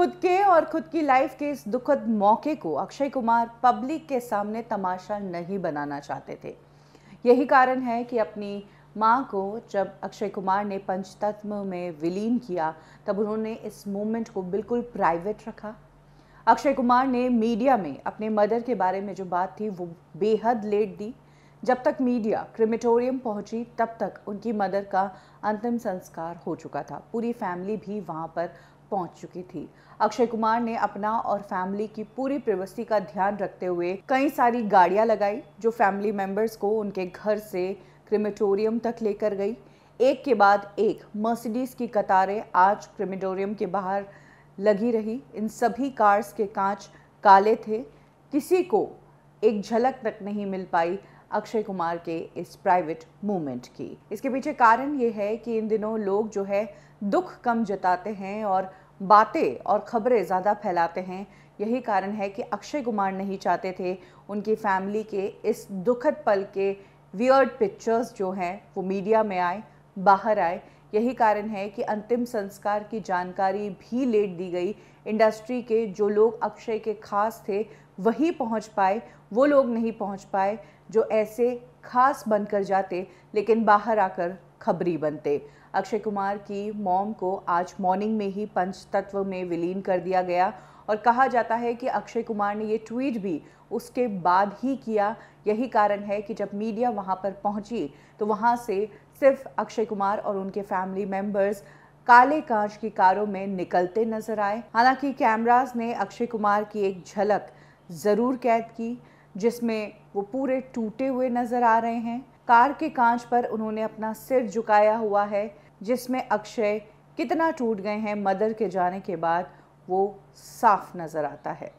खुद के और खुद की लाइफ के इस दुखद मौके को अक्षय कुमार पब्लिक के सामने तमाशा नहीं बनाना चाहते थे यही कारण है कि अपनी माँ को जब अक्षय कुमार ने पंचतत्व में विलीन किया तब उन्होंने इस मूवमेंट को बिल्कुल प्राइवेट रखा अक्षय कुमार ने मीडिया में अपने मदर के बारे में जो बात थी वो बेहद लेट दी जब तक मीडिया क्रिमेटोरियम पहुंची तब तक उनकी मदर का अंतिम संस्कार हो चुका था पूरी फैमिली भी वहां पर पहुंच चुकी थी अक्षय कुमार ने अपना और फैमिली की पूरी प्रवृत्ति का ध्यान रखते हुए कई सारी गाड़ियां लगाई जो फैमिली मेंबर्स को उनके घर से क्रिमेटोरियम तक लेकर गई एक के बाद एक मर्सिडीज़ की कतारें आज क्रिमेटोरियम के बाहर लगी रही इन सभी कार्स के कांच काले थे किसी को एक झलक तक नहीं मिल पाई अक्षय कुमार के इस प्राइवेट मूवमेंट की इसके पीछे कारण ये है कि इन दिनों लोग जो है दुख कम जताते हैं और बातें और ख़बरें ज़्यादा फैलाते हैं यही कारण है कि अक्षय कुमार नहीं चाहते थे उनकी फैमिली के इस दुखद पल के वियर्ड पिक्चर्स जो हैं वो मीडिया में आए बाहर आए यही कारण है कि अंतिम संस्कार की जानकारी भी लेट दी गई इंडस्ट्री के जो लोग अक्षय के खास थे वही पहुंच पाए वो लोग नहीं पहुंच पाए जो ऐसे खास बनकर जाते लेकिन बाहर आकर खबरी बनते अक्षय कुमार की मॉम को आज मॉर्निंग में ही पंच तत्व में विलीन कर दिया गया और कहा जाता है कि अक्षय कुमार ने ये ट्वीट भी उसके बाद ही किया यही कारण है कि जब मीडिया वहाँ पर पहुँची तो वहाँ से सिर्फ अक्षय कुमार और उनके फैमिली मेम्बर्स काले कांच की कारों में निकलते नजर आए हालांकि कैमराज ने अक्षय कुमार की एक झलक ज़रूर कैद की जिसमें वो पूरे टूटे हुए नज़र आ रहे हैं कार के कांच पर उन्होंने अपना सिर झुकाया हुआ है जिसमें अक्षय कितना टूट गए हैं मदर के जाने के बाद वो साफ नज़र आता है